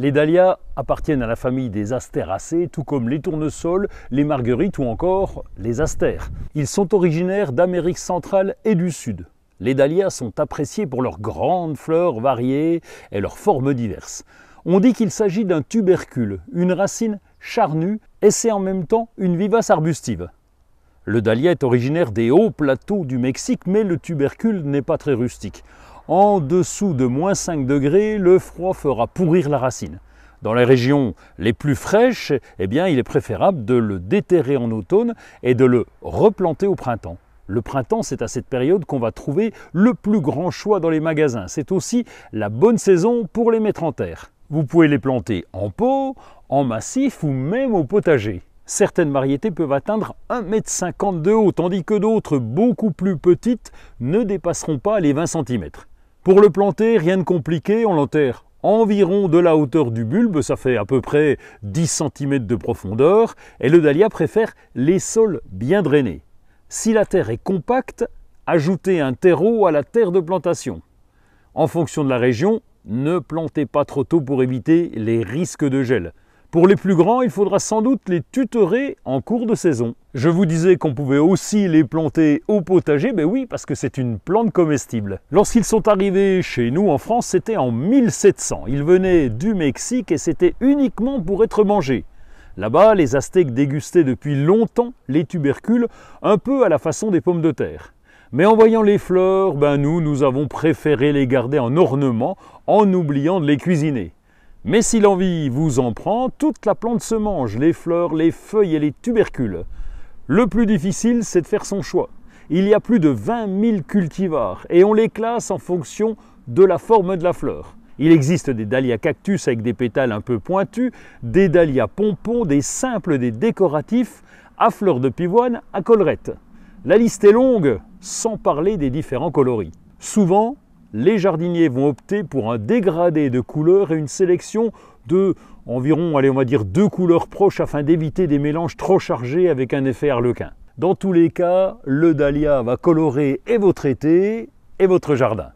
Les dahlias appartiennent à la famille des astéracées, tout comme les tournesols, les marguerites ou encore les astères. Ils sont originaires d'Amérique centrale et du Sud. Les dahlias sont appréciés pour leurs grandes fleurs variées et leurs formes diverses. On dit qu'il s'agit d'un tubercule, une racine charnue, et c'est en même temps une vivace arbustive. Le dahlia est originaire des hauts plateaux du Mexique, mais le tubercule n'est pas très rustique. En dessous de moins 5 degrés, le froid fera pourrir la racine. Dans les régions les plus fraîches, eh bien, il est préférable de le déterrer en automne et de le replanter au printemps. Le printemps, c'est à cette période qu'on va trouver le plus grand choix dans les magasins. C'est aussi la bonne saison pour les mettre en terre. Vous pouvez les planter en pot, en massif ou même au potager. Certaines variétés peuvent atteindre 1,50 m de haut, tandis que d'autres, beaucoup plus petites, ne dépasseront pas les 20 cm. Pour le planter, rien de compliqué, on l'enterre environ de la hauteur du bulbe, ça fait à peu près 10 cm de profondeur, et le dahlia préfère les sols bien drainés. Si la terre est compacte, ajoutez un terreau à la terre de plantation. En fonction de la région, ne plantez pas trop tôt pour éviter les risques de gel. Pour les plus grands, il faudra sans doute les tutorer en cours de saison. Je vous disais qu'on pouvait aussi les planter au potager, ben oui, parce que c'est une plante comestible. Lorsqu'ils sont arrivés chez nous en France, c'était en 1700. Ils venaient du Mexique et c'était uniquement pour être mangés. Là-bas, les Aztèques dégustaient depuis longtemps les tubercules, un peu à la façon des pommes de terre. Mais en voyant les fleurs, ben nous, nous avons préféré les garder en ornement en oubliant de les cuisiner. Mais si l'envie vous en prend, toute la plante se mange, les fleurs, les feuilles et les tubercules. Le plus difficile, c'est de faire son choix. Il y a plus de 20 000 cultivars et on les classe en fonction de la forme de la fleur. Il existe des dahlias cactus avec des pétales un peu pointus, des dahlias pompons, des simples, des décoratifs, à fleurs de pivoine, à collerette. La liste est longue, sans parler des différents coloris. Souvent, les jardiniers vont opter pour un dégradé de couleurs et une sélection de environ, allez, on va dire deux couleurs proches afin d'éviter des mélanges trop chargés avec un effet arlequin. Dans tous les cas, le dahlia va colorer et votre été et votre jardin.